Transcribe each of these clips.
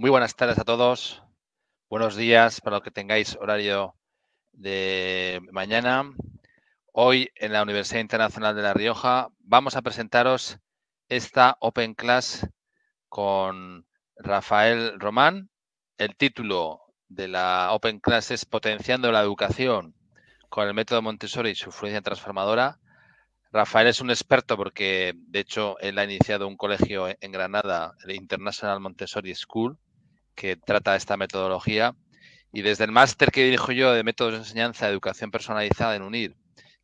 Muy buenas tardes a todos. Buenos días para los que tengáis horario de mañana. Hoy en la Universidad Internacional de La Rioja vamos a presentaros esta Open Class con Rafael Román. El título de la Open Class es Potenciando la Educación con el método Montessori y su influencia transformadora. Rafael es un experto porque, de hecho, él ha iniciado un colegio en Granada, el International Montessori School, que trata esta metodología. Y desde el máster que dirijo yo de métodos de enseñanza de educación personalizada en UNIR,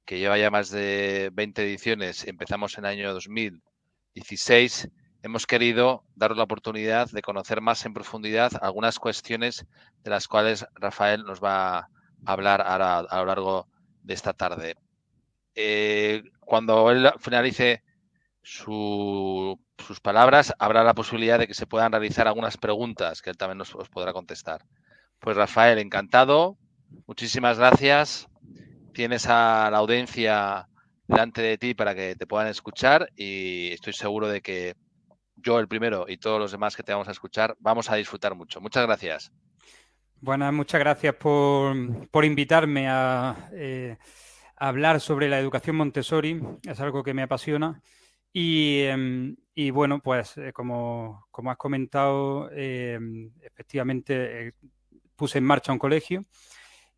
que lleva ya más de 20 ediciones, empezamos en el año 2016, hemos querido daros la oportunidad de conocer más en profundidad algunas cuestiones de las cuales Rafael nos va a hablar a lo largo de esta tarde. Eh, cuando él finalice sus palabras, habrá la posibilidad de que se puedan realizar algunas preguntas que él también nos os podrá contestar. Pues Rafael, encantado. Muchísimas gracias. Tienes a la audiencia delante de ti para que te puedan escuchar y estoy seguro de que yo el primero y todos los demás que te vamos a escuchar vamos a disfrutar mucho. Muchas gracias. Buenas, muchas gracias por, invitarme eh, a hablar sobre la educación Montessori. Es algo que me apasiona. Em, y, bueno, pues eh, como, has comentado, em, efectivamente eh, puse en marcha un colegio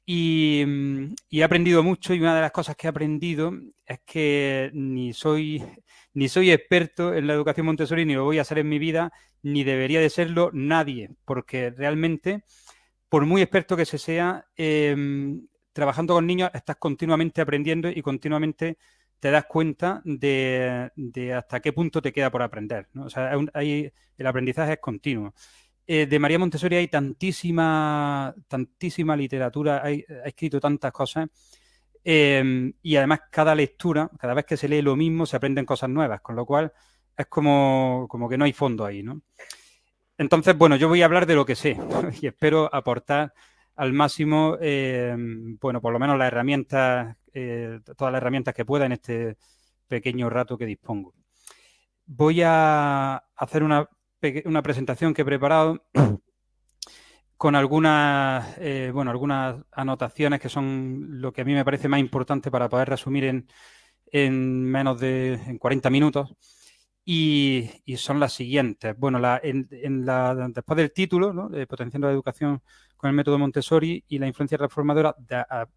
em, y, he aprendido mucho y una de las cosas que he aprendido es que ni soy, ni soy experto en la educación Montessori, ni lo voy a hacer en mi vida, ni debería de serlo nadie, porque realmente, por muy experto que se sea, trabajando con niños estás continuamente aprendiendo y continuamente te das cuenta de, hasta qué punto te queda por aprender. O sea, el aprendizaje es continuo. Eh, de María Montessori hay tantísima, tantísima literatura, ha escrito tantas cosas. Eh, y además cada lectura, cada vez que se lee lo mismo, se aprenden cosas nuevas, con lo cual es como, como que no hay fondo ahí, ¿no? Entonces, bueno, yo voy a hablar de lo que sé y espero aportar al máximo, eh, bueno, por lo menos las herramientas eh, todas las herramientas que pueda en este pequeño rato que dispongo. Voy a hacer una, presentación que he preparado con algunas, eh, bueno, algunas anotaciones que son lo que a mí me parece más importante para poder resumir en, menos de 40 minutos y, son las siguientes. Bueno, en, la, después del título, ¿no? de Potenciando la Educación con el método Montessori y la influencia reformadora,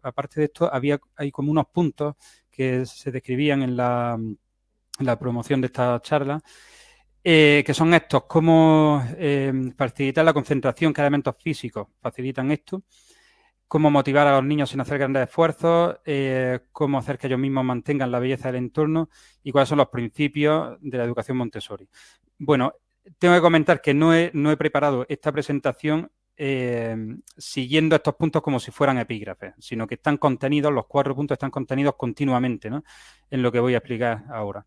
aparte de esto, había hay como unos puntos que se describían en la, promoción de esta charla, eh, que son estos, cómo eh, facilitar la concentración, qué elementos físicos facilitan esto, cómo motivar a los niños sin hacer grandes esfuerzos, eh, cómo hacer que ellos mismos mantengan la belleza del entorno y cuáles son los principios de la educación Montessori. Bueno, tengo que comentar que no he, preparado esta presentación eh, siguiendo estos puntos como si fueran epígrafes, sino que están contenidos, los cuatro puntos están contenidos continuamente en lo que voy a explicar ahora.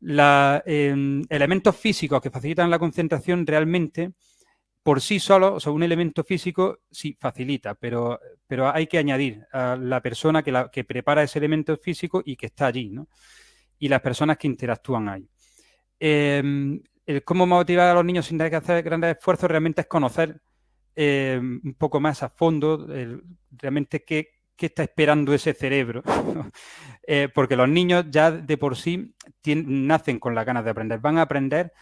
Los em, elementos físicos que facilitan la concentración realmente por sí solo, o sea, un elemento físico sí facilita, pero, pero hay que añadir a la persona que, la, prepara ese elemento físico y que está allí, ¿no? Y las personas que interactúan ahí. Em, cómo motivar a los niños sin tener que hacer grandes esfuerzos realmente es conocer em, un poco más a fondo realmente qué, está esperando ese cerebro. Eh, porque los niños ya de por sí nacen con las ganas de aprender, van a aprender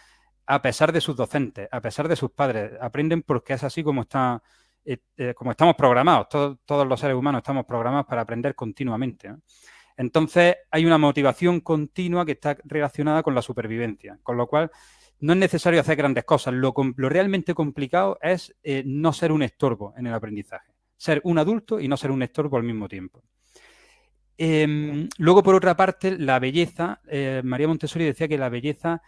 a pesar de sus docentes, a pesar de sus padres. Aprenden porque es así como, está, eh, eh, como estamos programados. todos los seres humanos estamos programados para aprender continuamente. Entonces, hay una motivación continua que está relacionada con la supervivencia, con lo cual no es necesario hacer grandes cosas. Lo, realmente complicado es eh, no ser un estorbo en el aprendizaje, ser un adulto y no ser un estorbo al mismo tiempo. Em, luego, por otra parte, la belleza, María Montessori decía que la belleza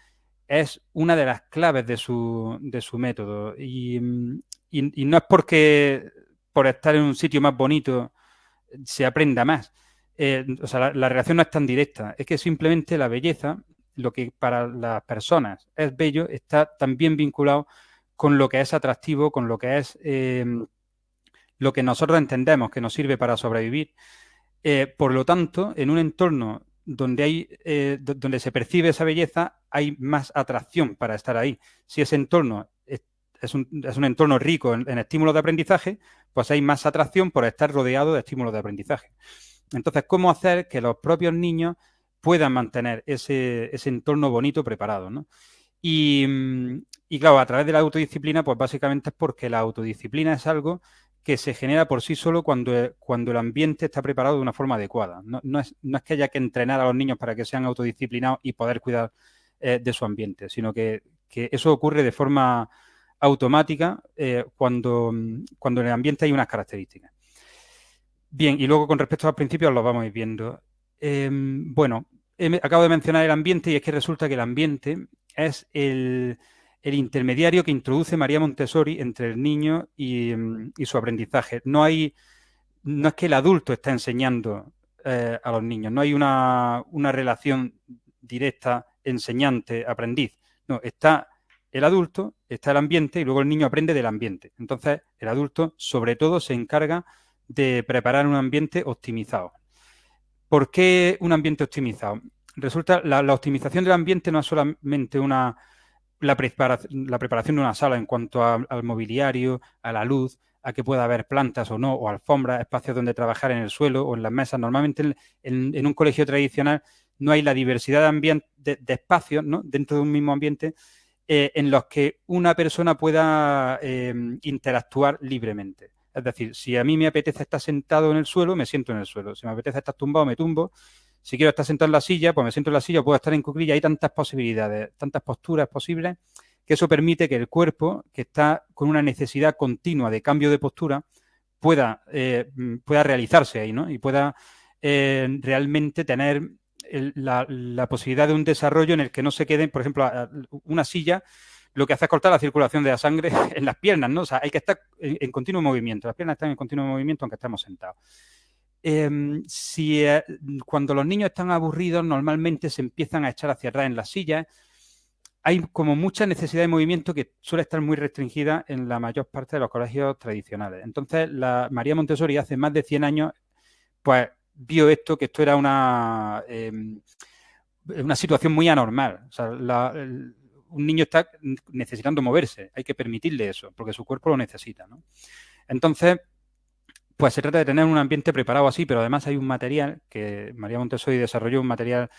es una de las claves de su, de su método. Y, no es porque por estar en un sitio más bonito se aprenda más. Eh, o sea, la, relación no es tan directa. Es que simplemente la belleza, lo que para las personas es bello, está también vinculado con lo que es atractivo, con lo que es eh, lo que nosotros entendemos que nos sirve para sobrevivir. Eh, por lo tanto, en un entorno donde, hay, eh, donde se percibe esa belleza, hay más atracción para estar ahí. Si ese entorno es, un, entorno rico en, estímulos de aprendizaje, pues hay más atracción por estar rodeado de estímulos de aprendizaje. Entonces, ¿cómo hacer que los propios niños puedan mantener ese, entorno bonito preparado? Y, y claro, a través de la autodisciplina, pues básicamente es porque la autodisciplina es algo que se genera por sí solo cuando, cuando el ambiente está preparado de una forma adecuada. No, no, es, que haya que entrenar a los niños para que sean autodisciplinados y poder cuidar eh, de su ambiente, sino que, eso ocurre de forma automática eh, cuando, cuando en el ambiente hay unas características. Bien, y luego con respecto al principio, principios los vamos a ir viendo. Em, bueno, acabo de mencionar el ambiente y es que resulta que el ambiente es el, el intermediario que introduce María Montessori entre el niño mm, y, su aprendizaje. No hay, no es que el adulto está enseñando eh, a los niños, no hay una, relación directa enseñante-aprendiz. No, está el adulto, está el ambiente y luego el niño aprende del ambiente. Entonces, el adulto sobre todo se encarga de preparar un ambiente optimizado. ¿Por qué un ambiente optimizado? Resulta, la, la optimización del ambiente no es solamente una la, preparación, de una sala en cuanto al mobiliario, a la luz, a que pueda haber plantas o no, o alfombras, espacios donde trabajar en el suelo o en las mesas. Normalmente en, un colegio tradicional no hay la diversidad de, espacios ¿no? dentro de un mismo ambiente eh, en los que una persona pueda em, interactuar libremente. Es decir, si a mí me apetece estar sentado en el suelo, me siento en el suelo. Si me apetece estar tumbado, me tumbo. Si quiero estar sentado en la silla, pues me siento en la silla, puedo estar en cuclilla. Hay tantas posibilidades, tantas posturas posibles, que eso permite que el cuerpo, que está con una necesidad continua de cambio de postura, pueda, eh, mm, pueda realizarse ahí, ¿no? Y pueda eh, realmente tener la, posibilidad de un desarrollo en el que no se quede, por ejemplo, una silla lo que hace es cortar la circulación de la sangre en las piernas, ¿no? O sea, hay que estar en continuo movimiento. Las piernas están en continuo movimiento aunque estemos sentados. Em, si, eh, cuando los niños están aburridos normalmente se empiezan a echar hacia atrás en las sillas. Hay como mucha necesidad de movimiento que suele estar muy restringida en la mayor parte de los colegios tradicionales. Entonces, María Montessori hace más de 100 años, pues vio esto, que esto era una, em, una situación muy anormal. O sea, un niño está necesitando moverse, hay que permitirle eso, porque su cuerpo lo necesita. ¿no? Entonces, pues se trata de tener un ambiente preparado así, pero además hay un material que María Montessori desarrolló, un material,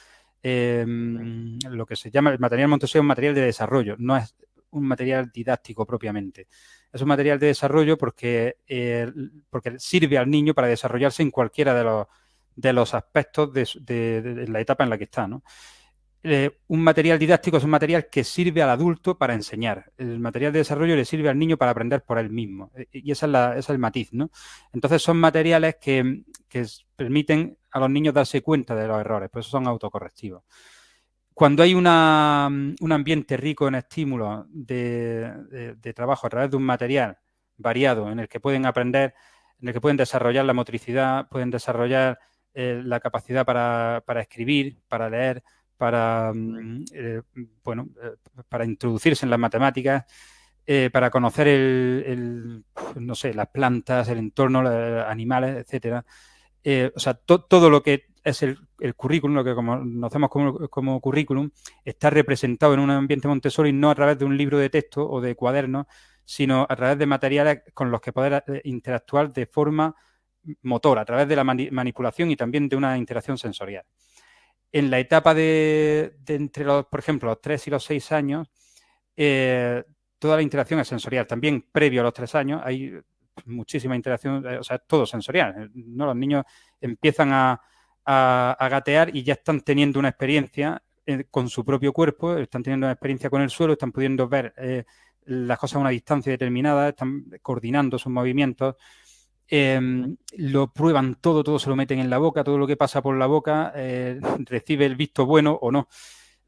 eh, lo que se llama el material Montessori es un material de desarrollo, no es un material didáctico propiamente. Es un material de desarrollo porque, eh, porque sirve al niño para desarrollarse en cualquiera de los, de los aspectos de, de la etapa en la que está, ¿no? Eh, un material didáctico es un material que sirve al adulto para enseñar. El material de desarrollo le sirve al niño para aprender por él mismo. Eh, y esa es ese es el matiz, ¿no? Entonces son materiales que, permiten a los niños darse cuenta de los errores, por eso son autocorrectivos. Cuando hay un ambiente rico en estímulos de, trabajo a través de un material variado en el que pueden aprender, en el que pueden desarrollar la motricidad, pueden desarrollar eh, la capacidad para, para, escribir, para leer, para, mm, eh, bueno, eh, para introducirse en las matemáticas, eh, para conocer el, pues, no sé, las plantas, el entorno, los animales, etcétera. o sea, todo lo que es el, currículum, lo que conocemos como, como, currículum, está representado en un ambiente Montessori no a través de un libro de texto o de cuadernos, sino a través de materiales con los que poder interactuar de forma motor, a través de la manipulación y también de una interacción sensorial en la etapa de, entre los, por ejemplo, los tres y los seis años, eh, toda la interacción es sensorial. También previo a los tres años hay muchísima interacción, eh, o sea, todo sensorial. Eh, ¿no? Los niños empiezan a, gatear y ya están teniendo una experiencia con su propio cuerpo, están teniendo una experiencia con el suelo, están pudiendo ver las cosas a una distancia determinada, están coordinando sus movimientos. Em, lo prueban todo, todo se lo meten en la boca, todo lo que pasa por la boca eh, recibe el visto bueno o no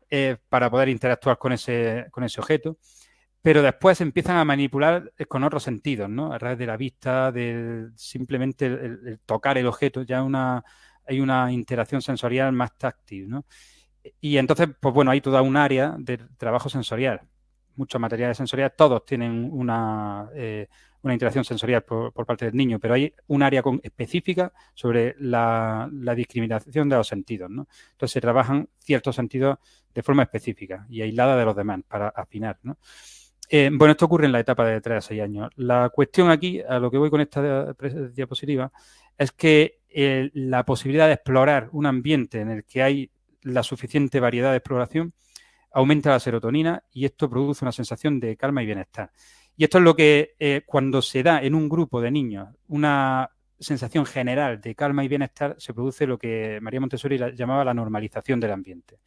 eh, para poder interactuar con ese, con ese objeto. Pero después empiezan a manipular con otros sentidos, ¿no? A través de la vista, de simplemente el, tocar el objeto, ya una, hay una interacción sensorial más táctil, ¿no? Y entonces, pues bueno, hay toda un área de trabajo sensorial. Muchos materiales sensoriales, todos tienen una eh, una interacción sensorial por, parte del niño, pero hay un área específica sobre la, discriminación de los sentidos. ¿no? Entonces se trabajan ciertos sentidos de forma específica y aislada de los demás para afinar. Eh, bueno, esto ocurre en la etapa de 3 a 6 años. La cuestión aquí, a lo que voy con esta diapositiva, es que eh, la posibilidad de explorar un ambiente en el que hay la suficiente variedad de exploración aumenta la serotonina y esto produce una sensación de calma y bienestar. Y esto es lo que eh, cuando se da en un grupo de niños una sensación general de calma y bienestar, se produce lo que María Montessori llamaba la normalización del ambiente.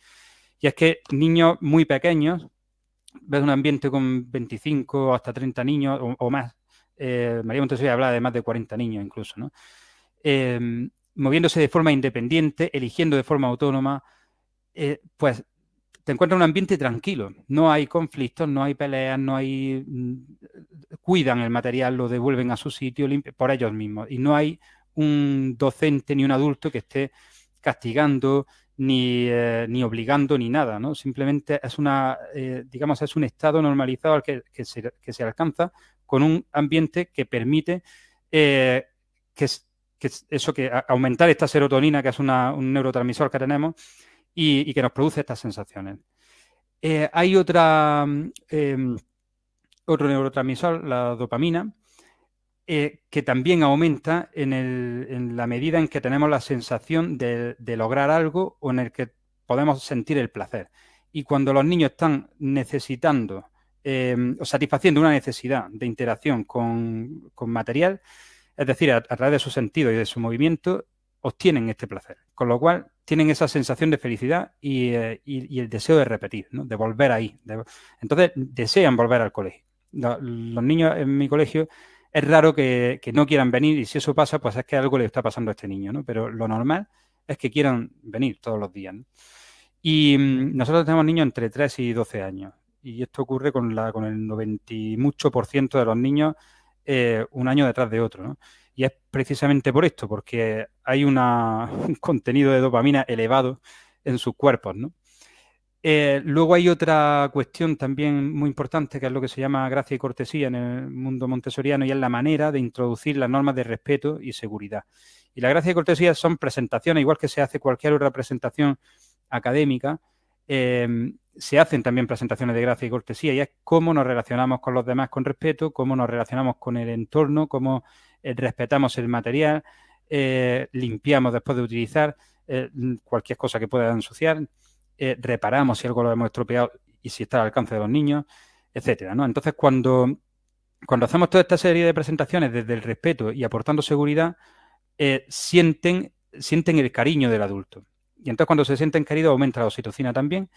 Y es que niños muy pequeños, ves un ambiente con 25 hasta 30 niños o, más, eh, María Montessori hablaba de más de 40 niños incluso, ¿no? Eh, moviéndose de forma independiente, eligiendo de forma autónoma, pues ...se encuentra un ambiente tranquilo, no hay conflictos, no hay peleas, no hay... Mm, cuidan el material, lo devuelven a su sitio por ellos mismos y no hay un docente ni un adulto que esté castigando ni, eh, ni obligando ni nada, ¿no? Simplemente es una, eh, digamos, es un estado normalizado al que, se, alcanza con un ambiente que permite eh, que, eso que aumentar esta serotonina, que es un neurotransmisor que tenemos, y, que nos produce estas sensaciones. Eh, hay otra, mm, em, otro neurotransmisor, la dopamina, eh, que también aumenta en, el, en, la medida en que tenemos la sensación de, lograr algo o en el que podemos sentir el placer. Y cuando los niños están necesitando em, o satisfaciendo una necesidad de interacción con, material, es decir, a, a, través de su sentido y de su movimiento, obtienen este placer. Con lo cual, tienen esa sensación de felicidad eh, y, el deseo de repetir, ¿no? de volver ahí. entonces, desean volver al colegio. Los, niños en mi colegio es raro que, no quieran venir y si eso pasa, pues es que algo le está pasando a este niño, ¿no? Pero lo normal es que quieran venir todos los días. Y mm, nosotros tenemos niños entre 3 y 12 años y esto ocurre con, la, con el 98% y mucho por ciento de los niños eh, un año detrás de otro, y es precisamente por esto, porque hay un contenido de dopamina elevado en sus cuerpos, ¿no? Eh, luego hay otra cuestión también muy importante, que es lo que se llama gracia y cortesía en el mundo montesoriano y es la manera de introducir las normas de respeto y seguridad. Y la gracia y cortesía son presentaciones, igual que se hace cualquier otra presentación académica, em, se hacen también presentaciones de gracia y cortesía, y es cómo nos relacionamos con los demás con respeto, cómo nos relacionamos con el entorno, cómo eh, respetamos el material, eh, limpiamos después de utilizar eh, cualquier cosa que pueda ensuciar, reparamos si algo lo hemos estropeado y si está al alcance de los niños, etcétera. ¿no? Entonces, cuando, cuando hacemos toda esta serie de presentaciones desde el respeto y aportando seguridad, sienten, sienten el cariño del adulto. Y entonces cuando se sienten queridos aumenta la oxitocina también.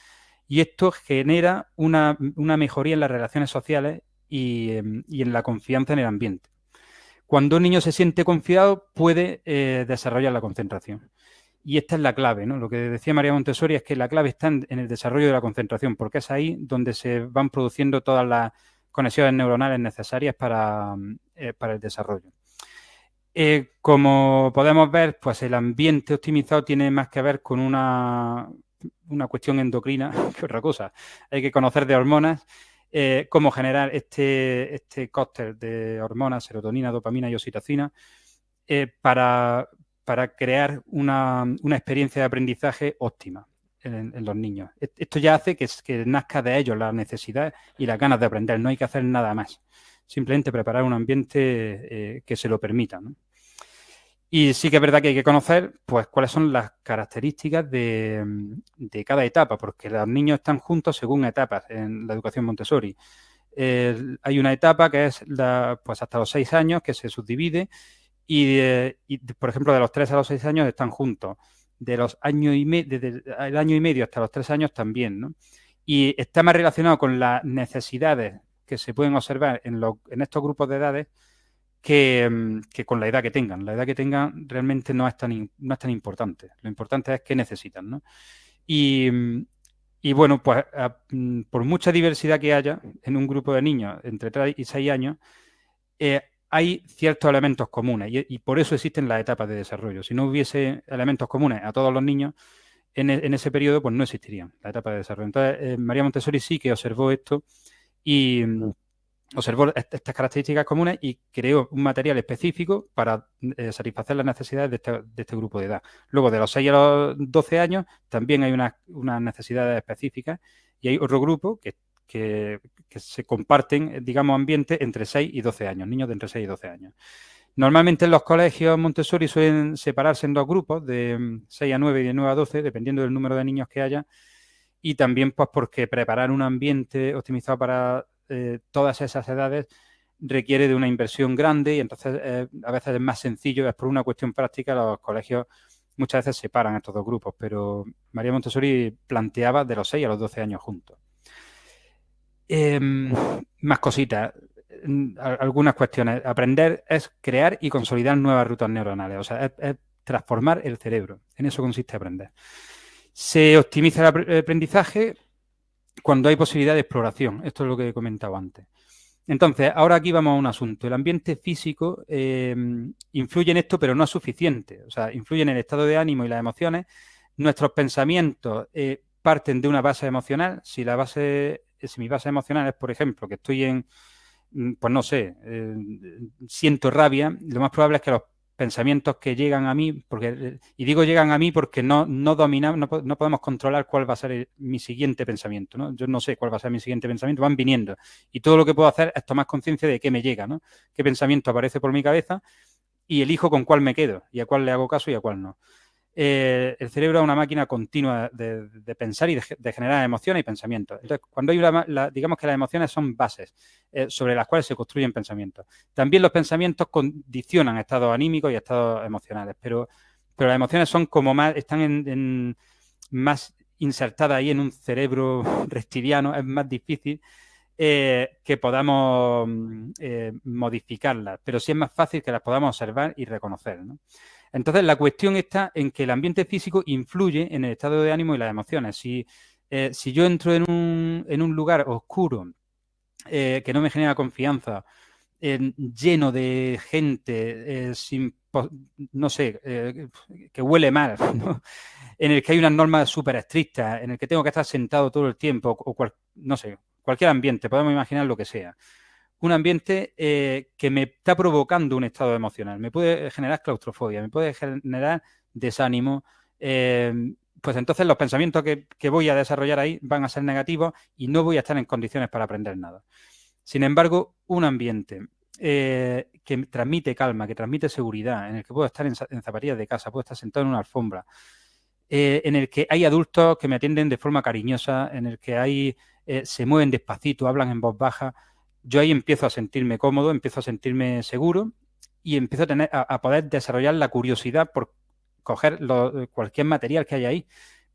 Y esto genera una, mejoría en las relaciones sociales em, y, en la confianza en el ambiente. Cuando un niño se siente confiado, puede eh, desarrollar la concentración. Y esta es la clave, ¿no? Lo que decía María Montessori es que la clave está en, el desarrollo de la concentración, porque es ahí donde se van produciendo todas las conexiones neuronales necesarias para, mm, eh, el desarrollo. Eh, como podemos ver, pues el ambiente optimizado tiene más que ver con una, una cuestión endocrina que otra cosa. Hay que conocer de hormonas eh, cómo generar este, este cóctel de hormonas, serotonina, dopamina y oxitocina eh, para, crear una, experiencia de aprendizaje óptima en, los niños. E-, esto ya hace que, nazca de ellos la necesidad y las ganas de aprender. No hay que hacer nada más. Simplemente preparar un ambiente eh, que se lo permita. ¿no? Y sí que es verdad que hay que conocer pues, cuáles son las características de, cada etapa, porque los niños están juntos según etapas en la educación Montessori. hay una etapa que es la, pues hasta los seis años que se subdivide y, eh, por ejemplo de los tres a los seis años están juntos de los años y medio desde el año y medio hasta los tres años también ¿no? y está más relacionado con las necesidades que se pueden observar en, en estos grupos de edades Mm, que, con la edad que tengan. La edad que tengan realmente no es tan, no es tan importante. Lo importante es qué necesitan. ¿no? Y, mm, bueno, pues mm, por mucha diversidad que haya en un grupo de niños entre 3 y 6 años, eh, hay ciertos elementos comunes y, por eso existen las etapas de desarrollo. Si no hubiese elementos comunes a todos los niños, en, e, ese periodo pues no existirían la etapa de desarrollo. Entonces, eh, María Montessori sí que observó esto y observó estas características comunes y creó un material específico para eh, satisfacer las necesidades este, de este, grupo de edad. Luego, de los 6 a los 12 años, también hay unas una necesidades específicas y hay otro grupo que, se comparten, digamos, ambiente entre 6 y 12 años, niños de entre 6 y 12 años. Normalmente en los colegios Montessori suelen separarse en dos grupos, de 6 mm, a 9 y de 9 a 12, dependiendo del número de niños que haya, y también pues porque preparar un ambiente optimizado para eh, todas esas edades requiere de una inversión grande y entonces eh, a veces es más sencillo, es por una cuestión práctica, los colegios muchas veces separan estos dos grupos, pero María Montessori planteaba de los 6 a los 12 años juntos. Em, más cositas, mm, algunas cuestiones. Aprender es crear y consolidar nuevas rutas neuronales, o sea, es transformar el cerebro. En eso consiste aprender. Se optimiza el aprendizaje cuando hay posibilidad de exploración. Esto es lo que he comentado antes. Entonces, ahora aquí vamos a un asunto. El ambiente físico eh, influye en esto, pero no es suficiente. O sea, influye en el estado de ánimo y las emociones. Nuestros pensamientos eh, parten de una base emocional. Si la base, si mi base emocional es, por ejemplo, que estoy en, mm, pues no sé, eh, siento rabia, lo más probable es que los pensamientos que llegan a mí, porque, y digo llegan a mí porque no, no dominamos, no, podemos controlar cuál va a ser mi siguiente pensamiento, ¿no? Yo no sé cuál va a ser mi siguiente pensamiento, van viniendo. Y todo lo que puedo hacer es tomar conciencia de qué me llega, ¿no? Qué pensamiento aparece por mi cabeza y elijo con cuál me quedo y a cuál le hago caso y a cuál no. Eh, el cerebro es una máquina continua de, pensar y de, generar emociones y pensamientos. Entonces, cuando hay una, digamos que las emociones son bases eh, sobre las cuales se construyen pensamientos. También los pensamientos condicionan estados anímicos y estados emocionales, pero, las emociones son como más, están más insertadas ahí en un cerebro reptiliano, es más difícil. Eh, que podamos mm, modificarlas, pero sí es más fácil que las podamos observar y reconocer. Entonces, la cuestión está en que el ambiente físico influye en el estado de ánimo y las emociones. Si, eh, si yo entro en un, en un lugar oscuro, eh, que no me genera confianza, lleno de gente, eh, sin, no sé, que huele mal, en el que hay unas normas súper estrictas, en el que tengo que estar sentado todo el tiempo, o no sé, cualquier ambiente, podemos imaginar lo que sea un ambiente eh, que me está provocando un estado emocional. Me puede generar claustrofobia, me puede generar desánimo. Em, pues entonces los pensamientos que, voy a desarrollar ahí van a ser negativos y no voy a estar en condiciones para aprender nada. Sin embargo, un ambiente eh, que transmite calma, que transmite seguridad, en el que puedo estar en, zapatillas de casa, puedo estar sentado en una alfombra, eh, en el que hay adultos que me atienden de forma cariñosa, en el que hay, se mueven despacito, hablan en voz baja, yo ahí empiezo a sentirme cómodo, empiezo a sentirme seguro y empiezo a, tener, a, poder desarrollar la curiosidad por coger cualquier material que haya ahí,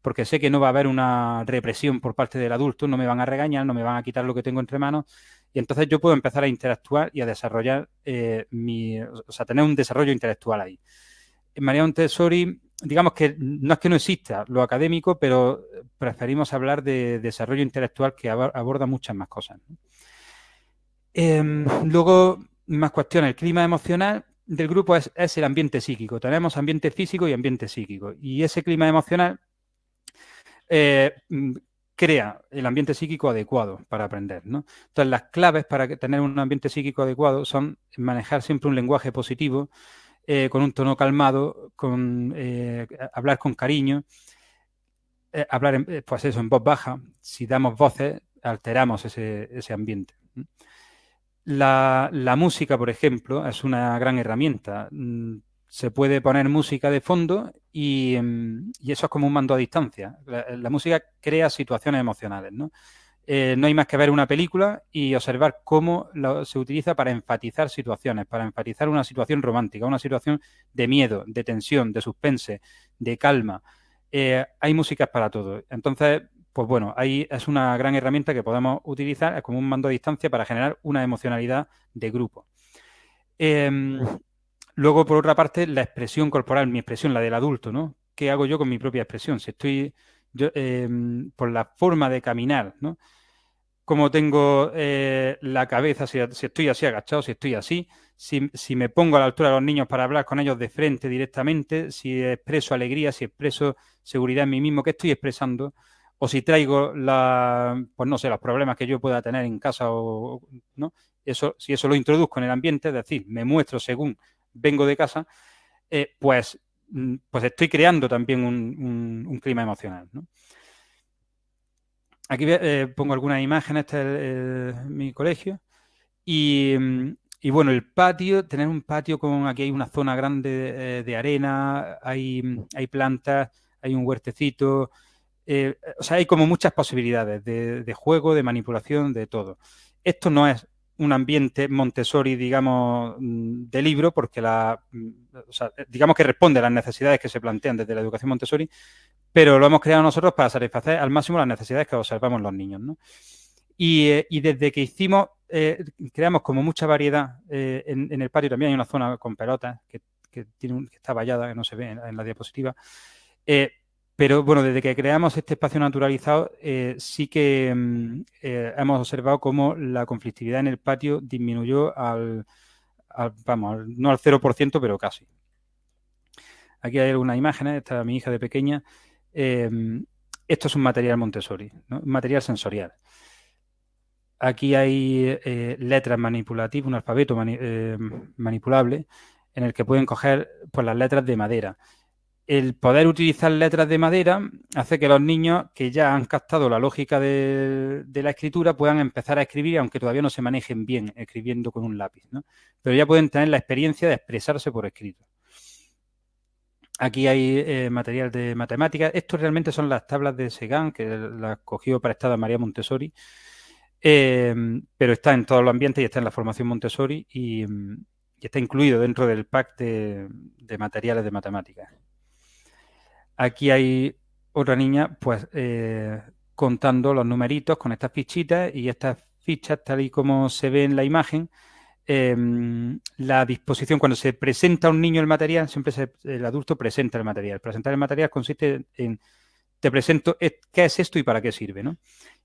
porque sé que no va a haber una represión por parte del adulto, no me van a regañar, no me van a quitar lo que tengo entre manos, y entonces yo puedo empezar a interactuar y a desarrollar eh, mi, o sea, tener un desarrollo intelectual ahí. María Montessori, digamos que no es que no exista lo académico, pero preferimos hablar de desarrollo intelectual que aborda muchas más cosas. ¿no? Em, luego, más cuestiones. El clima emocional del grupo es, el ambiente psíquico. Tenemos ambiente físico y ambiente psíquico. Y ese clima emocional eh, mm, crea el ambiente psíquico adecuado para aprender. Entonces, las claves para tener un ambiente psíquico adecuado son manejar siempre un lenguaje positivo, eh, con un tono calmado, eh, hablar con cariño, hablar en, pues eso, en voz baja. Si damos voces, alteramos ese ambiente. La, la, música, por ejemplo, es una gran herramienta. Mm, se puede poner música de fondo em, y, eso es como un mando a distancia. La, música crea situaciones emocionales, ¿no? Eh, no hay más que ver una película y observar cómo se utiliza para enfatizar situaciones, para enfatizar una situación romántica, una situación de miedo, de tensión, de suspense, de calma. Eh, hay músicas para todo. Entonces, pues bueno, ahí es una gran herramienta que podemos utilizar como un mando a distancia para generar una emocionalidad de grupo. Em, luego, por otra parte, la expresión corporal, mi expresión, la del adulto, ¿no? ¿Qué hago yo con mi propia expresión? Si estoy em, por la forma de caminar, ¿no? Cómo tengo eh, la cabeza, si, estoy así agachado, si estoy así, si, me pongo a la altura de los niños para hablar con ellos de frente directamente, si expreso alegría, si expreso seguridad en mí mismo, ¿qué estoy expresando? o si traigo pues no sé, los problemas que yo pueda tener en casa o no, eso, si eso lo introduzco en el ambiente, es decir, me muestro según vengo de casa, eh, pues, mm, pues estoy creando también un, clima emocional. Aquí eh, pongo algunas imágenes, este es mi colegio. Mm, y, bueno, el patio, tener un patio con, aquí hay una zona grande eh, de, arena, hay, hay plantas, hay un huertecito, eh, o sea, hay como muchas posibilidades de, juego, de manipulación, de todo. Esto no es un ambiente Montessori, digamos, mm, de libro, porque la, mm, eh, digamos que responde a las necesidades que se plantean desde la educación Montessori, pero lo hemos creado nosotros para satisfacer al máximo las necesidades que observamos los niños. Eh, y, desde que hicimos, creamos como mucha variedad en, el patio, también hay una zona con pelotas que, tiene que está vallada, que no se ve en, la diapositiva. Pero bueno, desde que creamos este espacio naturalizado, eh, sí que mm, eh, hemos observado cómo la conflictividad en el patio disminuyó al, vamos, no al 0%, pero casi. Aquí hay algunas imágenes, esta es mi hija de pequeña. Eh, esto es un material Montessori, un material sensorial. Aquí hay letras manipulativas, un alfabeto manipulable, en el que pueden coger pues, las letras de madera el poder utilizar letras de madera hace que los niños que ya han captado la lógica de, la escritura puedan empezar a escribir, aunque todavía no se manejen bien escribiendo con un lápiz, Pero ya pueden tener la experiencia de expresarse por escrito. Aquí hay eh, material de matemáticas. Estos realmente son las tablas de Segan, que las cogió prestada María Montessori, em, pero está en todos los ambientes y está en la formación Montessori y, está incluido dentro del pack de materiales de matemáticas. Aquí hay otra niña, pues, eh, contando los numeritos con estas fichitas y estas fichas, tal y como se ve en la imagen, em, la disposición, cuando se presenta a un niño el material, siempre el adulto presenta el material. Presentar el material consiste en, te presento qué es esto y para qué sirve, ¿no?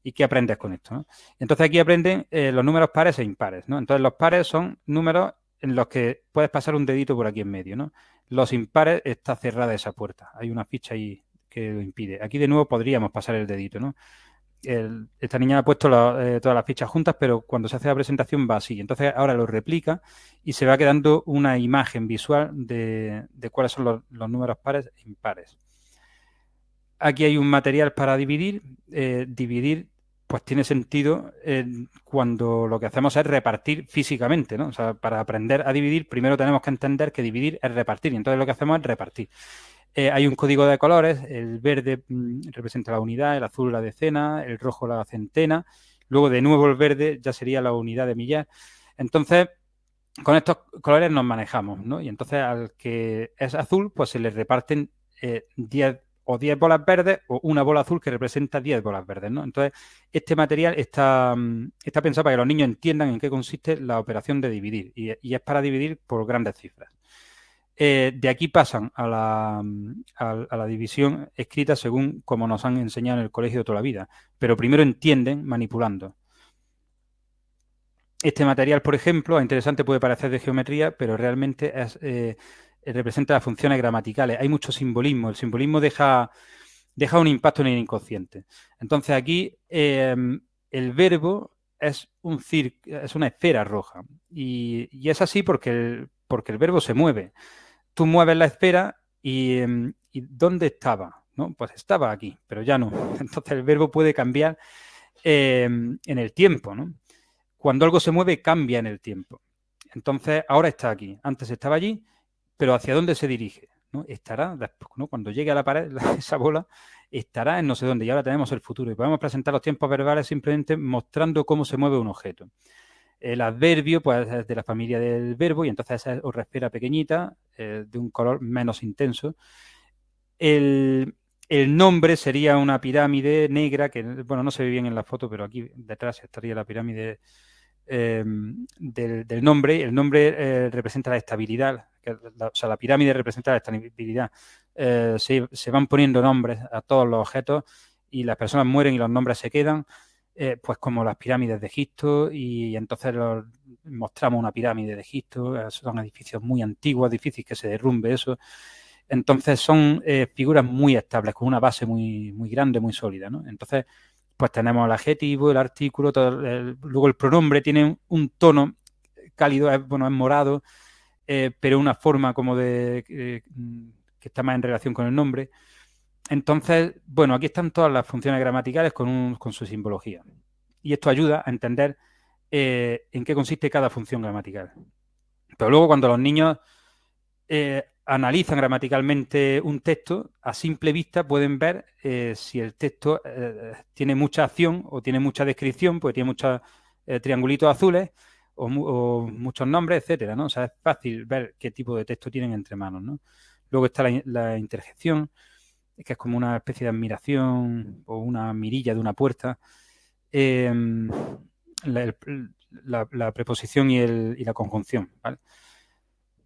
Y qué aprendes con esto, ¿no? Entonces aquí aprenden eh, los números pares e impares, ¿no? Entonces los pares son números en los que puedes pasar un dedito por aquí en medio, ¿no? Los impares está cerrada esa puerta. Hay una ficha ahí que lo impide. Aquí de nuevo podríamos pasar el dedito, ¿no? esta niña ha puesto eh, todas las fichas juntas, pero cuando se hace la presentación va así. Entonces ahora lo replica y se va quedando una imagen visual de, cuáles son los, números pares e impares. Aquí hay un material para dividir. Eh, dividir pues tiene sentido eh, cuando lo que hacemos es repartir físicamente, ¿no? O sea, para aprender a dividir, primero tenemos que entender que dividir es repartir, y entonces lo que hacemos es repartir. Eh, hay un código de colores, el verde mm, representa la unidad, el azul la decena, el rojo la centena, luego de nuevo el verde ya sería la unidad de millar. Entonces, con estos colores nos manejamos, ¿no? Y entonces al que es azul, pues se le reparten 10 eh, o 10 bolas verdes o una bola azul que representa 10 bolas verdes, ¿no? Entonces, este material está, mm, está pensado para que los niños entiendan en qué consiste la operación de dividir y, es para dividir por grandes cifras. Eh, de aquí pasan mm, a la, división escrita según como nos han enseñado en el colegio toda la vida, pero primero entienden manipulando. Este material, por ejemplo, interesante, puede parecer de geometría, pero realmente es... Eh, eh, representa las funciones gramaticales. Hay mucho simbolismo. El simbolismo deja, deja un impacto en el inconsciente. Entonces aquí em, el verbo es, un es una esfera roja. Y, es así porque el, porque el verbo se mueve. Tú mueves la esfera y, em, ¿dónde estaba? ¿No? Pues estaba aquí, pero ya no. Entonces el verbo puede cambiar em, en el tiempo. Cuando algo se mueve, cambia en el tiempo. Entonces ahora está aquí. Antes estaba allí, pero ¿hacia dónde se dirige? ¿no? Estará, cuando llegue a la pared, esa bola estará en no sé dónde. Y ahora tenemos el futuro. Y podemos presentar los tiempos verbales simplemente mostrando cómo se mueve un objeto. El adverbio, pues es de la familia del verbo, y entonces esa es otra respira pequeñita, eh, de un color menos intenso. El, nombre sería una pirámide negra, que bueno, no se ve bien en la foto, pero aquí detrás estaría la pirámide Em, del, nombre. El nombre eh, representa la estabilidad, la, o sea, la pirámide representa la estabilidad. Eh, se, van poniendo nombres a todos los objetos y las personas mueren y los nombres se quedan, eh, pues como las pirámides de Egipto y, entonces mostramos una pirámide de Egipto, son edificios muy antiguos, difícil que se derrumbe eso. Entonces son figuras muy estables, con una base muy, muy grande, muy sólida. ¿no? Entonces pues tenemos el adjetivo, el artículo, luego el pronombre tiene un, tono cálido, es, bueno, es morado, eh, pero una forma como de eh, que está más en relación con el nombre. Entonces, bueno, aquí están todas las funciones gramaticales con, con su simbología. Y esto ayuda a entender eh, en qué consiste cada función gramatical. Pero luego cuando los niños analizan gramaticalmente un texto, a simple vista pueden ver eh, si el texto eh, tiene mucha acción o tiene mucha descripción, porque tiene muchos eh, triangulitos azules o, muchos nombres, etcétera, ¿no? O sea, es fácil ver qué tipo de texto tienen entre manos, Luego está la, interjección, que es como una especie de admiración o una mirilla de una puerta. Em, la, preposición y, y la conjunción, ¿vale?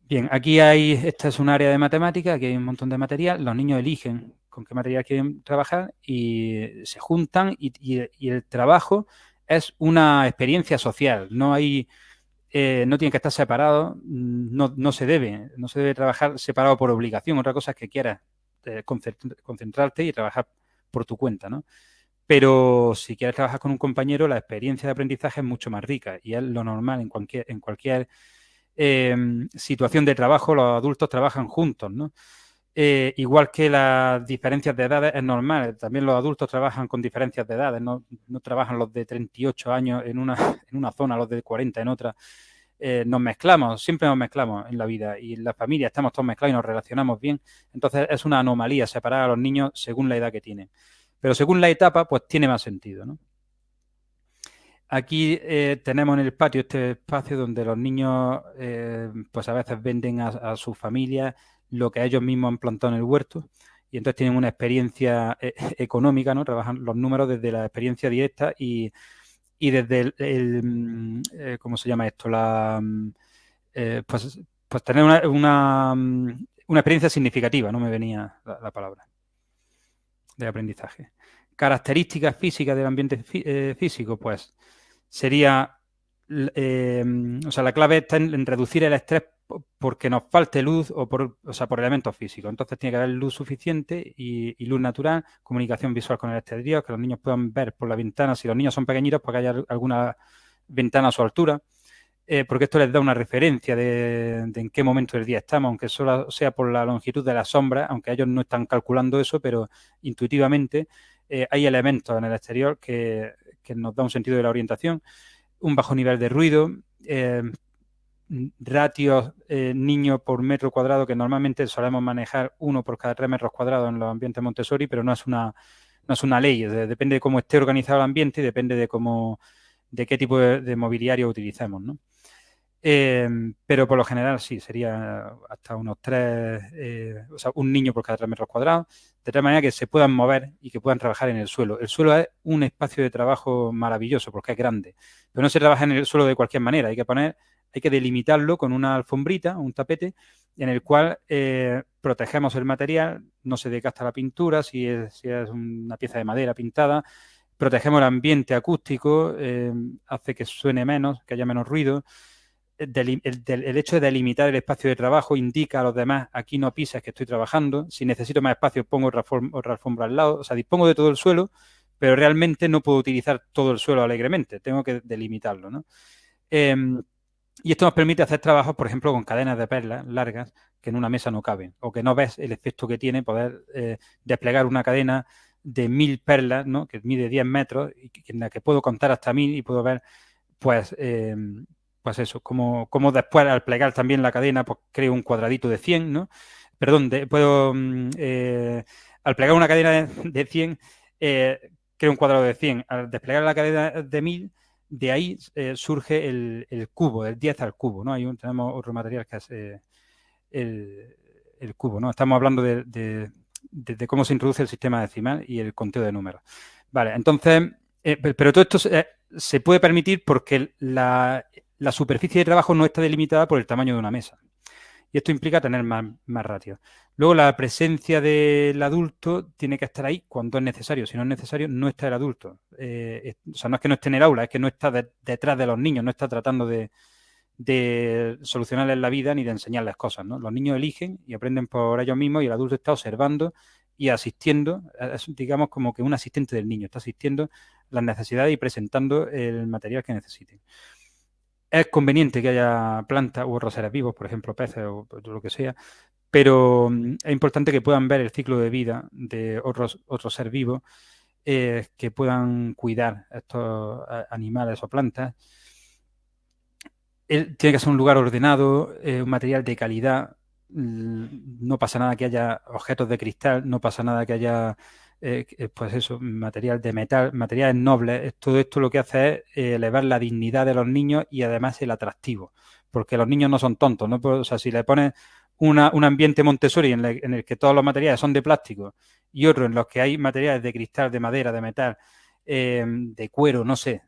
Bien, aquí hay, esta es un área de matemática, aquí hay un montón de material, los niños eligen con qué material quieren trabajar y se juntan y, el trabajo es una experiencia social, no hay, eh, no tiene que estar separado, no, no, se debe, no se debe trabajar separado por obligación, otra cosa es que quieras eh, concentrarte y trabajar por tu cuenta, ¿no? Pero si quieres trabajar con un compañero, la experiencia de aprendizaje es mucho más rica y es lo normal en cualquier, en cualquier Em, situación de trabajo, los adultos trabajan juntos, ¿no? Eh, igual que las diferencias de edades es normal, eh, también los adultos trabajan con diferencias de edades, no, trabajan los de 38 años en una, en una zona, los de 40 en otra. Eh, nos mezclamos, siempre nos mezclamos en la vida y en la familia estamos todos mezclados y nos relacionamos bien. Entonces es una anomalía separar a los niños según la edad que tienen. Pero según la etapa, pues tiene más sentido, ¿no? Aquí eh, tenemos en el patio este espacio donde los niños, eh, pues a veces venden a, a sus familias lo que ellos mismos han plantado en el huerto y entonces tienen una experiencia eh, económica, ¿no? Trabajan los números desde la experiencia directa y, y desde el, mm, ¿cómo se llama esto? La, mm, pues, pues tener una, una, mm, una, experiencia significativa, no me venía la, palabra, de aprendizaje características físicas del ambiente físico, pues sería, em, o sea, la clave está en, reducir el estrés porque nos falte luz o por, o sea, por elementos físicos. Entonces tiene que haber luz suficiente y, luz natural, comunicación visual con el exterior, que los niños puedan ver por la ventana, si los niños son pequeñitos, porque pues haya alguna ventana a su altura. Eh, porque esto les da una referencia de, en qué momento del día estamos, aunque solo sea por la longitud de la sombra, aunque ellos no están calculando eso, pero intuitivamente eh, hay elementos en el exterior que, que nos da un sentido de la orientación, un bajo nivel de ruido, eh, ratios eh, niños niño por metro cuadrado, que normalmente solemos manejar uno por cada tres metros cuadrados en los ambientes Montessori, pero no es una, no es una ley, depende de cómo esté organizado el ambiente y depende de cómo de qué tipo de, mobiliario utilizamos, ¿no? Em, pero por lo general sí, sería hasta unos tres, eh, o sea, un niño por cada tres metros cuadrados, de tal manera que se puedan mover y que puedan trabajar en el suelo. El suelo es un espacio de trabajo maravilloso porque es grande, pero no se trabaja en el suelo de cualquier manera, hay que poner, hay que delimitarlo con una alfombrita, un tapete, en el cual eh, protegemos el material, no se desgasta la pintura, si si es una pieza de madera pintada, protegemos el ambiente acústico, eh, hace que suene menos, que haya menos ruido el hecho de delimitar el espacio de trabajo indica a los demás, aquí no pisas que estoy trabajando, si necesito más espacio pongo otra, alfombra al lado, o sea, dispongo de todo el suelo, pero realmente no puedo utilizar todo el suelo alegremente, tengo que delimitarlo, em, y esto nos permite hacer trabajos, por ejemplo, con cadenas de perlas largas que en una mesa no caben, o que no ves el efecto que tiene poder eh, desplegar una cadena de mil perlas, que mide 10 metros, y en la que puedo contar hasta mil y puedo ver pues em, pues eso, como, como después al plegar también la cadena, pues creo un cuadradito de 100, ¿no? Perdón, puedo, mm, eh, al plegar una cadena de, 100, eh, creo un cuadrado de 100. Al desplegar la cadena de 1000, de ahí eh, surge el, cubo, el 10 al cubo, ¿no? Hay un, tenemos otro material que es el, cubo, ¿no? Estamos hablando de, cómo se introduce el sistema decimal y el conteo de números. Vale, entonces... pero todo esto se, puede permitir porque la la superficie de trabajo no está delimitada por el tamaño de una mesa. Y esto implica tener más, ratio. ratios. Luego, la presencia del adulto tiene que estar ahí cuando es necesario. Si no es necesario, no está el adulto. Eh, o sea, no es que no esté en el aula, es que no está detrás de los niños, no está tratando de, solucionarles la vida ni de enseñarles cosas. Los niños eligen y aprenden por ellos mismos y el adulto está observando y asistiendo, eh, digamos como que un asistente del niño, está asistiendo las necesidades y presentando el material que necesiten es conveniente que haya plantas u otros seres vivos, por ejemplo, peces o, lo que sea, pero mm, es importante que puedan ver el ciclo de vida de otros, ser vivos, eh, que puedan cuidar estos animales o plantas. tiene que ser un lugar ordenado, eh, un material de calidad. No pasa nada que haya objetos de cristal, no pasa nada que haya eh, eh, pues eso, material de metal, materiales nobles, todo esto lo que hace es eh, elevar la dignidad de los niños y además el atractivo, porque los niños no son tontos, ¿no? Pues, o sea, si le pones una, un ambiente Montessori en, el que todos los materiales son de plástico y otro en los que hay materiales de cristal, de madera, de metal, em, de cuero, no sé,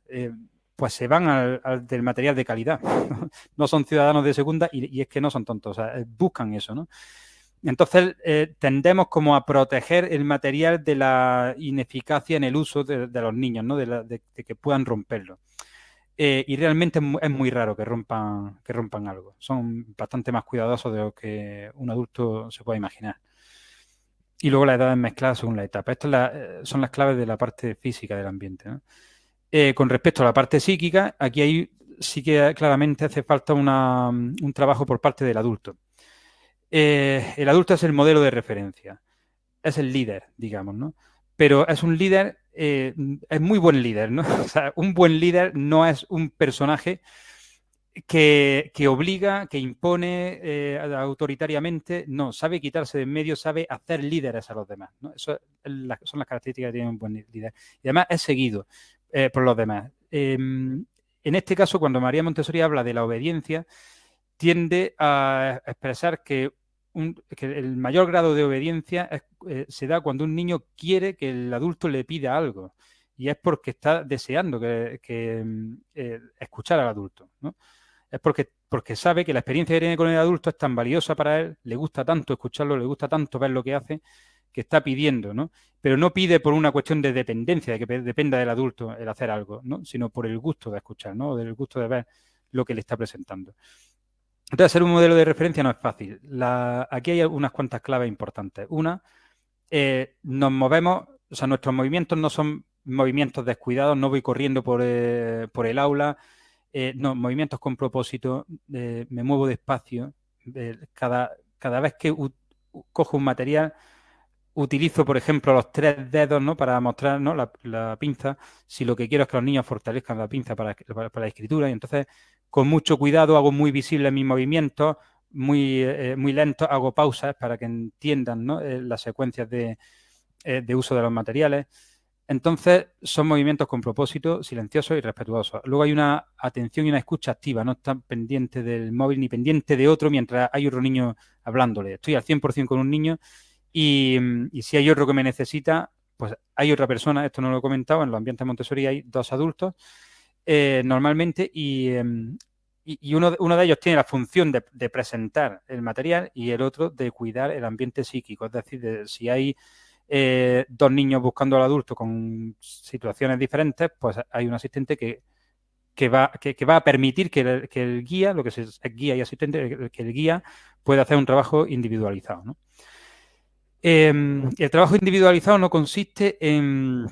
pues se van al, del material de calidad. no son ciudadanos de segunda y, y, es que no son tontos, o sea, buscan eso, ¿no? Entonces eh, tendemos como a proteger el material de la ineficacia en el uso de, los niños, ¿no? de, que puedan romperlo. Eh, y realmente es muy raro que rompan, que rompan algo. Son bastante más cuidadosos de lo que un adulto se puede imaginar. Y luego la edad es mezclada según la etapa. Estas eh, son las claves de la parte física del ambiente. con respecto a la parte psíquica, aquí hay, sí que claramente hace falta un trabajo por parte del adulto eh, el adulto es el modelo de referencia, es el líder, digamos, ¿no? Pero es un líder, eh, es muy buen líder, ¿no? O sea, un buen líder no es un personaje que, obliga, que impone eh, autoritariamente, no, sabe quitarse de en medio, sabe hacer líderes a los demás, ¿no? Eso son las características que tiene un buen líder. Y además es seguido por los demás. Em, en este caso, cuando María Montessori habla de la obediencia, tiende a expresar que, el mayor grado de obediencia eh, se da cuando un niño quiere que el adulto le pida algo y es porque está deseando que, mm, eh, escuchar al adulto. Es porque, porque sabe que la experiencia que tiene con el adulto es tan valiosa para él, le gusta tanto escucharlo, le gusta tanto ver lo que hace, que está pidiendo, Pero no pide por una cuestión de dependencia, de que dependa del adulto el hacer algo, Sino por el gusto de escuchar, ¿no? Del gusto de ver lo que le está presentando. Entonces, hacer un modelo de referencia no es fácil. aquí hay unas cuantas claves importantes. Una, eh, nos movemos, o sea, nuestros movimientos no son movimientos descuidados, no voy corriendo por, eh, el aula, eh, no, movimientos con propósito, me muevo despacio. cada, cada vez que cojo un material, utilizo, por ejemplo, los tres dedos ¿no? para mostrar ¿no? la, pinza, si lo que quiero es que los niños fortalezcan la pinza para la escritura, y entonces con mucho cuidado, hago muy visible mis movimientos, muy, eh, muy lentos, hago pausas para que entiendan eh, las secuencias eh, de, uso de los materiales. Entonces, son movimientos con propósito, silenciosos y respetuosos. Luego hay una atención y una escucha activa, no están pendiente del móvil ni pendientes de otro mientras hay otro niño hablándole. Estoy al 100% con un niño y, y si hay otro que me necesita, pues hay otra persona, esto no lo he comentado, en los ambientes Montessori hay dos adultos eh, normalmente y, em, y uno, de ellos tiene la función de, presentar el material y el otro de cuidar el ambiente psíquico. Es decir, si hay eh, dos niños buscando al adulto con situaciones diferentes, pues hay un asistente que, va, que, va, a permitir que el, guía, lo que es guía y asistente, que el guía pueda hacer un trabajo individualizado. Em, el trabajo individualizado no consiste en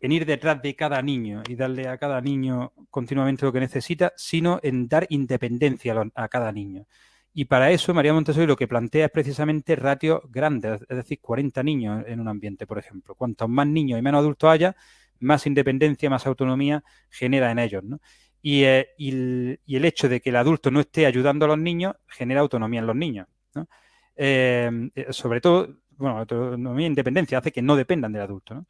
en ir detrás de cada niño y darle a cada niño continuamente lo que necesita, sino en dar independencia a cada niño. Y para eso María Montessori lo que plantea es precisamente ratios grandes, es decir, 40 niños en un ambiente, por ejemplo. Cuantos más niños y menos adultos haya, más independencia, más autonomía genera en ellos. Eh, y, el, hecho de que el adulto no esté ayudando a los niños genera autonomía en los niños. Eh, eh, sobre todo, bueno, autonomía e independencia hace que no dependan del adulto. ¿no?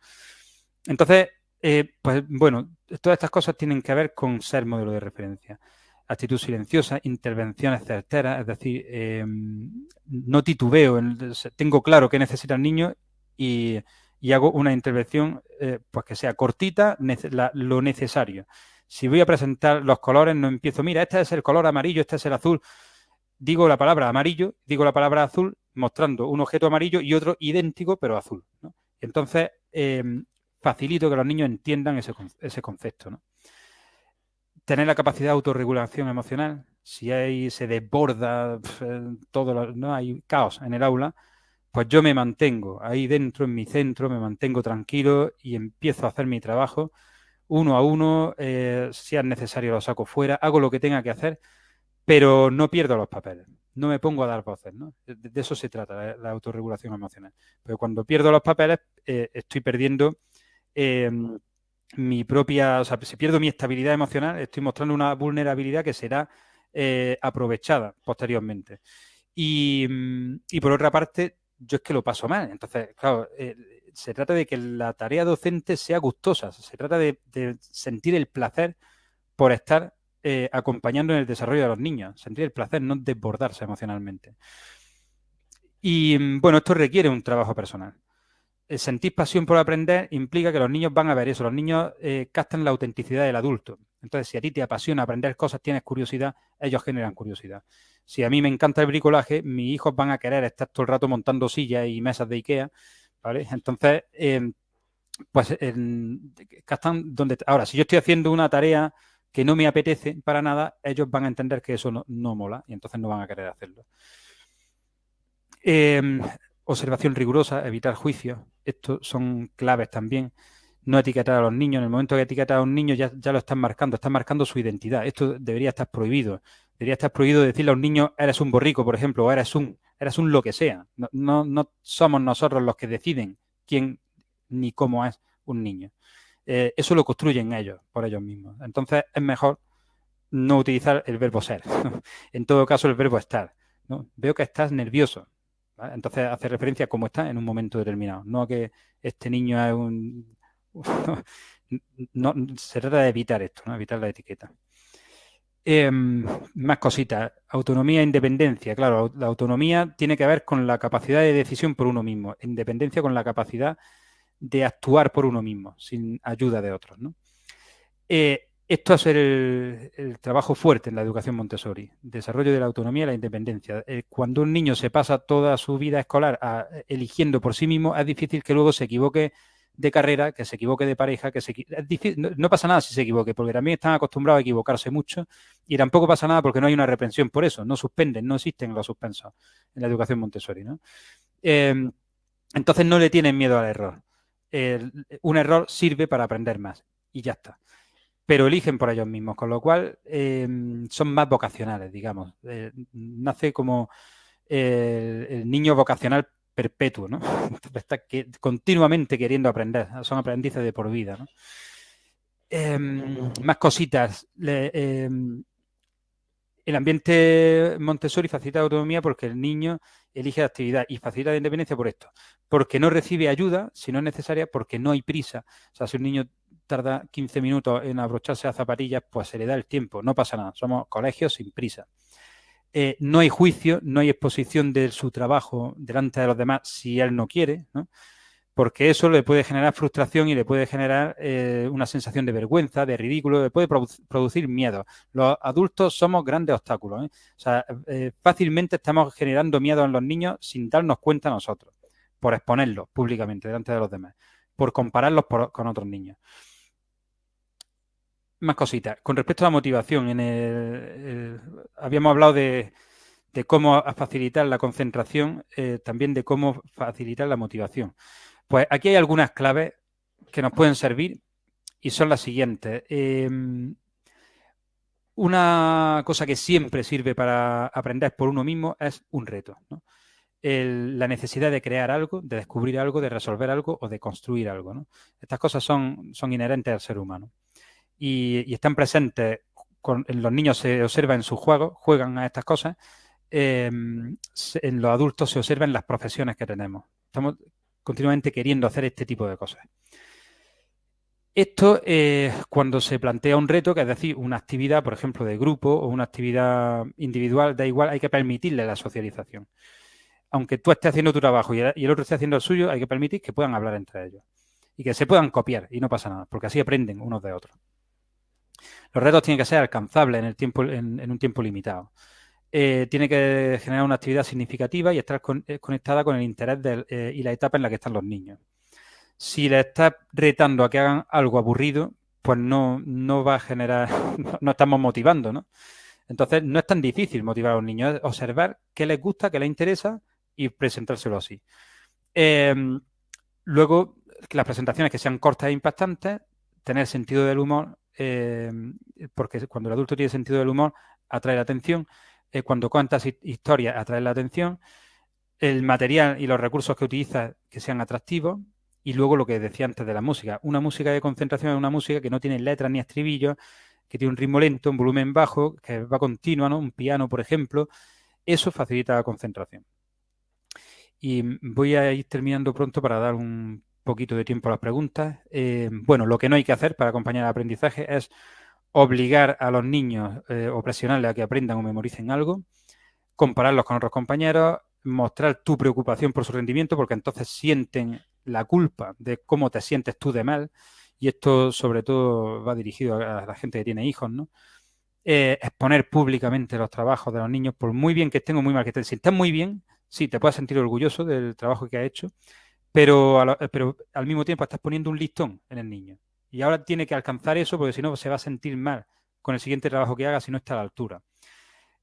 Entonces, eh, pues bueno, todas estas cosas tienen que ver con ser modelo de referencia. Actitud silenciosa, intervenciones certeras, es decir, em, no titubeo, tengo claro qué necesita el niño y, hago una intervención eh, pues que sea cortita, lo necesario. Si voy a presentar los colores, no empiezo, mira, este es el color amarillo, este es el azul. Digo la palabra amarillo, digo la palabra azul, mostrando un objeto amarillo y otro idéntico, pero azul. Entonces, em, facilito que los niños entiendan ese, concepto. Tener la capacidad de autorregulación emocional. Si ahí se desborda todo, ¿no? hay caos en el aula, pues yo me mantengo ahí dentro, en mi centro, me mantengo tranquilo y empiezo a hacer mi trabajo uno a uno, eh, si es necesario lo saco fuera, hago lo que tenga que hacer, pero no pierdo los papeles, no me pongo a dar voces, De, eso se trata eh, la, autorregulación emocional. Pero cuando pierdo los papeles, eh, estoy perdiendo Em, mi propia, o sea, si pierdo mi estabilidad emocional, estoy mostrando una vulnerabilidad que será eh, aprovechada posteriormente. Mm, y, por otra parte, yo es que lo paso mal. Entonces, claro, eh, se trata de que la tarea docente sea gustosa, se trata de, sentir el placer por estar eh, acompañando en el desarrollo de los niños, sentir el placer, no desbordarse emocionalmente. Y mm, bueno, esto requiere un trabajo personal. Eh, sentir pasión por aprender implica que los niños van a ver eso, los niños eh, captan la autenticidad del adulto. Entonces, si a ti te apasiona aprender cosas, tienes curiosidad, ellos generan curiosidad. Si a mí me encanta el bricolaje, mis hijos van a querer estar todo el rato montando sillas y mesas de Ikea, ¿vale? Entonces, em, pues captan donde... Ahora, si yo estoy haciendo una tarea que no me apetece para nada, ellos van a entender que eso no, no mola y entonces no van a querer hacerlo. Em, Observación rigurosa, evitar juicios. Estos son claves también. No etiquetar a los niños. En el momento que etiquetas a un niño ya, ya lo están marcando, están marcando su identidad. Esto debería estar prohibido. Debería estar prohibido decirle a un niño, eres un borrico, por ejemplo, o eres un, eres un lo que sea. No, no, somos nosotros los que deciden quién ni cómo es un niño. Eh, eso lo construyen ellos, por ellos mismos. Entonces es mejor no utilizar el verbo ser. en todo caso, el verbo estar. ¿no? Veo que estás nervioso. Entonces hace referencia a cómo está en un momento determinado, no a que este niño es un... no, se trata de evitar esto, ¿no? evitar la etiqueta. Em, más cositas, autonomía e independencia. Claro, la autonomía tiene que ver con la capacidad de decisión por uno mismo, independencia con la capacidad de actuar por uno mismo, sin ayuda de otros. ¿no? Eh, esto va ser el, trabajo fuerte en la educación Montessori, desarrollo de la autonomía y la independencia. Eh, cuando un niño se pasa toda su vida escolar eligiendo por sí mismo, es difícil que luego se equivoque de carrera, que se equivoque de pareja, que se no, pasa nada si se equivoque, porque también están acostumbrados a equivocarse mucho y tampoco pasa nada porque no hay una reprensión por eso, no suspenden, no existen los suspensos en la educación Montessori. ¿no? Em, entonces no le tienen miedo al error. un error sirve para aprender más y ya está pero eligen por ellos mismos, con lo cual em, son más vocacionales, digamos. Eh, nace como el, niño vocacional perpetuo, ¿no? Está que, continuamente queriendo aprender, son aprendices de por vida, ¿no? Em, mm. más cositas. Em, el ambiente Montessori facilita autonomía porque el niño elige la actividad y facilita la independencia por esto. Porque no recibe ayuda si no es necesaria, porque no hay prisa. O sea, si un niño tarda 15 minutos en abrocharse a zapatillas, pues se le da el tiempo, no pasa nada, somos colegios sin prisa. Eh, no hay juicio, no hay exposición de su trabajo delante de los demás si él no quiere, porque eso le puede generar frustración y le puede generar eh, una sensación de vergüenza, de ridículo, le puede producir miedo. Los adultos somos grandes obstáculos. ¿eh? O sea, fácilmente estamos generando miedo en los niños sin darnos cuenta nosotros, por exponerlos públicamente delante de los demás, por compararlos con otros niños. Más cositas. Con respecto a la motivación, en el, habíamos hablado de, cómo facilitar la concentración, eh, también de cómo facilitar la motivación. Pues aquí hay algunas claves que nos pueden servir y son las siguientes. Em, una cosa que siempre sirve para aprender por uno mismo es un reto. la necesidad de crear algo, de descubrir algo, de resolver algo o de construir algo. Estas cosas son, son inherentes al ser humano y, están presentes, con, los niños se observa en sus juegos, juegan a estas cosas, eh, en los adultos se observan las profesiones que tenemos. Estamos continuamente queriendo hacer este tipo de cosas. Esto cuando se plantea un reto, que es decir, una actividad, por ejemplo, de grupo o una actividad individual, da igual, hay que permitirle la socialización. Aunque tú estés haciendo tu trabajo y el otro esté haciendo el suyo, hay que permitir que puedan hablar entre ellos y que se puedan copiar y no pasa nada, porque así aprenden unos de otros los retos tienen que ser alcanzables en, un tiempo limitado. Eh, tiene que generar una actividad significativa y estar eh, conectada con el interés eh, y la etapa en la que están los niños. Si le está retando a que hagan algo aburrido, pues no, no va a generar, no, estamos motivando, ¿no? Entonces, no es tan difícil motivar a los niños, es observar qué les gusta, qué les interesa y presentárselo así. Em, luego, las presentaciones que sean cortas e impactantes, tener sentido del humor Em, porque cuando el adulto tiene sentido del humor, atrae la atención. Eh, cuando cuentas historias, atrae la atención. El material y los recursos que utilizas que sean atractivos. Y luego lo que decía antes de la música. Una música de concentración es una música que no tiene letras ni estribillos, que tiene un ritmo lento, un volumen bajo, que va continua, ¿no? Un piano, por ejemplo. Eso facilita la concentración. Y voy a ir terminando pronto para dar un poquito de tiempo a las preguntas. Eh, bueno, lo que no hay que hacer para acompañar el aprendizaje es obligar a los niños eh, o presionarles a que aprendan o memoricen algo, compararlos con otros compañeros, mostrar tu preocupación por su rendimiento, porque entonces sienten la culpa de cómo te sientes tú de mal, y esto sobre todo va dirigido a la gente que tiene hijos, ¿no? Eh, exponer públicamente los trabajos de los niños, por muy bien que estén o muy mal que estén. Si estás muy bien, sí, te puedes sentir orgulloso del trabajo que has hecho, pero, pero al mismo tiempo estás poniendo un listón en el niño. Y ahora tiene que alcanzar eso porque si no se va a sentir mal con el siguiente trabajo que haga si no está a la altura.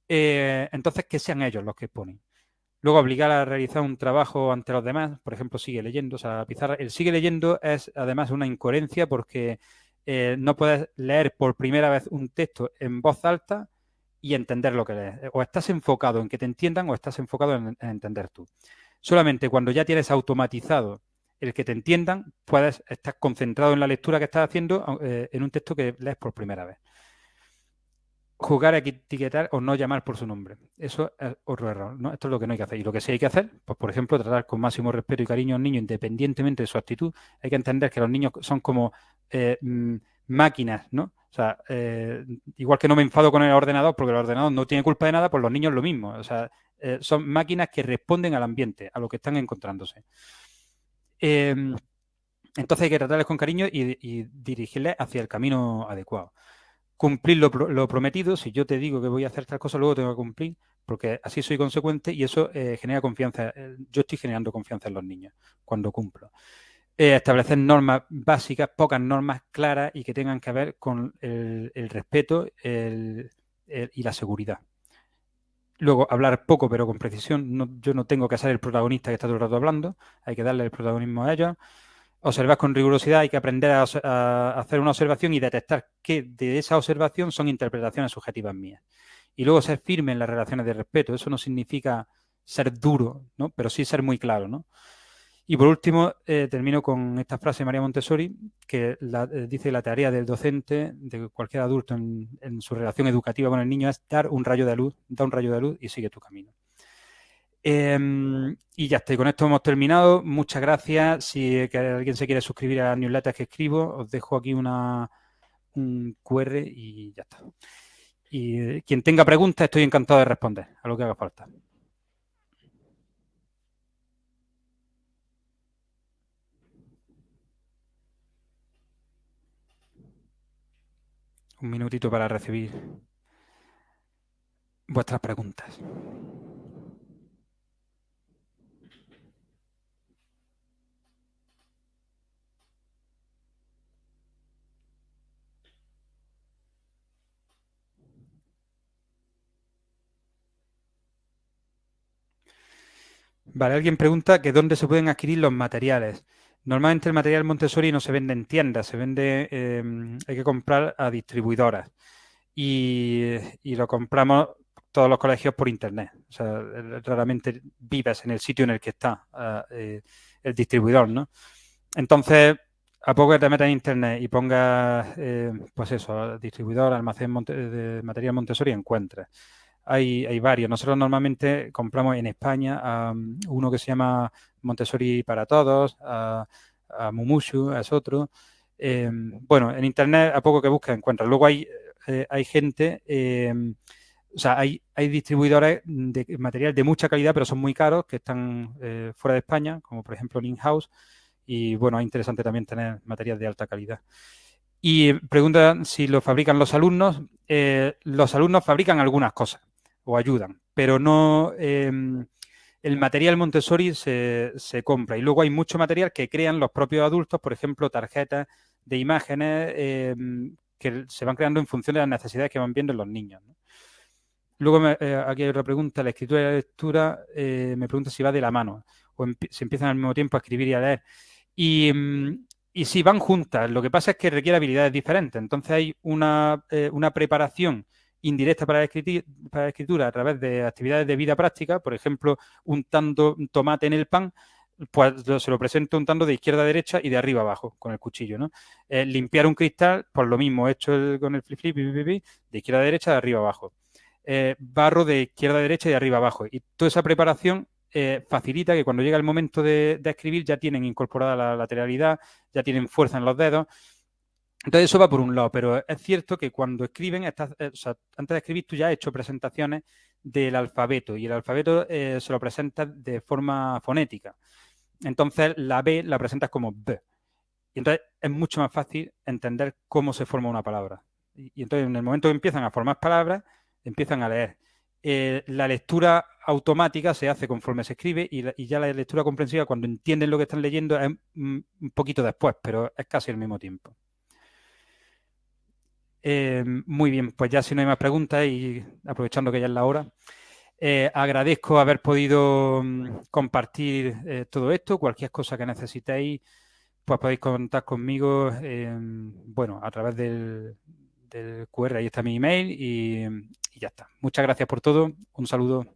Eh, entonces, que sean ellos los que ponen. Luego, obligar a realizar un trabajo ante los demás, por ejemplo, sigue leyendo, o sea, la pizarra, el sigue leyendo es además una incoherencia porque eh, no puedes leer por primera vez un texto en voz alta y entender lo que lees. O estás enfocado en que te entiendan o estás enfocado en entender tú. Solamente cuando ya tienes automatizado el que te entiendan, puedes estar concentrado en la lectura que estás haciendo eh, en un texto que lees por primera vez. Jugar a etiquetar o no llamar por su nombre. Eso es otro error. ¿no? Esto es lo que no hay que hacer. Y lo que sí hay que hacer, pues por ejemplo, tratar con máximo respeto y cariño al niño independientemente de su actitud. Hay que entender que los niños son como eh, mm, máquinas, ¿no? O sea, eh, igual que no me enfado con el ordenador porque el ordenador no tiene culpa de nada, pues los niños lo mismo. O sea, eh, son máquinas que responden al ambiente, a lo que están encontrándose. Em, entonces hay que tratarles con cariño y, dirigirles hacia el camino adecuado. Cumplir lo, prometido, si yo te digo que voy a hacer tal cosa, luego tengo que cumplir, porque así soy consecuente y eso eh, genera confianza. Eh, yo estoy generando confianza en los niños cuando cumplo. establecer normas básicas, pocas normas claras y que tengan que ver con el, respeto y la seguridad. Luego, hablar poco pero con precisión. yo no tengo que ser el protagonista que está todo el rato hablando. Hay que darle el protagonismo a ella. Observar con rigurosidad. Hay que aprender a, hacer una observación y detectar que de esa observación son interpretaciones subjetivas mías. Y luego ser firme en las relaciones de respeto. Eso no significa ser duro, ¿no? pero sí ser muy claro. ¿no? Y por último, eh, termino con esta frase de María Montessori, que eh, dice la tarea del docente, de cualquier adulto en, su relación educativa con el niño, es dar un rayo de luz, da un rayo de luz y sigue tu camino. Em, y ya está, con esto hemos terminado. Muchas gracias. Si alguien se quiere suscribir a las newsletters que escribo, os dejo aquí una, un QR y ya está. Y eh, quien tenga preguntas, estoy encantado de responder a lo que haga falta. un minutito para recibir vuestras preguntas. Vale, alguien pregunta que dónde se pueden adquirir los materiales. Normalmente el material Montessori no se vende en tiendas, se vende, em, hay que comprar a distribuidoras y, lo compramos todos los colegios por internet. O sea, raramente vivas en el sitio en el que está ah, eh, el distribuidor, ¿no? Entonces, a poco que te metas en internet y pongas, eh, pues eso, distribuidor, almacén de material Montessori, encuentras hay, varios. Nosotros normalmente compramos en España uno que se llama Montessori para Todos, a, a Mumushu es otro. Em, bueno, en Internet a poco que buscas encuentras. Luego hay, eh, hay gente, em, o sea, hay, hay distribuidores de material de mucha calidad, pero son muy caros, que están eh, fuera de España, como por ejemplo House. Y bueno, es interesante también tener material de alta calidad. Y preguntan si lo fabrican los alumnos. Eh, los alumnos fabrican algunas cosas o ayudan, pero no em, el material Montessori se, compra y luego hay mucho material que crean los propios adultos, por ejemplo, tarjetas de imágenes em, que se van creando en función de las necesidades que van viendo los niños. Luego eh, aquí hay otra pregunta, la escritura y la lectura, eh, me pregunta si va de la mano o si se empiezan al mismo tiempo a escribir y a leer. Em, y, si van juntas, lo que pasa es que requiere habilidades diferentes, entonces hay una, eh, una preparación indirecta para la, escritura a través de actividades de vida práctica, por ejemplo, untando tomate en el pan, pues se lo presento untando de izquierda a derecha y de arriba abajo con el cuchillo, ¿no? Eh, limpiar un cristal, pues lo mismo, hecho con el flip flip, de izquierda a derecha, de arriba abajo. Eh, barro de izquierda a derecha y de arriba abajo. Y toda esa preparación eh, facilita que cuando llega el momento de escribir ya tienen incorporada la lateralidad, ya tienen fuerza en los dedos. Entonces eso va por un lado, pero es cierto que cuando escriben, eh, antes de escribir tú ya has hecho presentaciones del alfabeto y el alfabeto eh, se lo presentas de forma fonética. Entonces la B la presentas como B. Y entonces es mucho más fácil entender cómo se forma una palabra. Y, entonces en el momento que empiezan a formar palabras, empiezan a leer. Eh, la lectura automática se hace conforme se escribe y, ya la lectura comprensiva cuando entienden lo que están leyendo es mm, un poquito después, pero es casi al mismo tiempo. Eh, muy bien, pues ya si no hay más preguntas y aprovechando que ya es la hora, eh, agradezco haber podido mm, compartir eh, todo esto. Cualquier cosa que necesitéis, pues podéis contar conmigo, em, bueno, a través del, del, QR, ahí está mi email y ya está. Muchas gracias por todo, un saludo.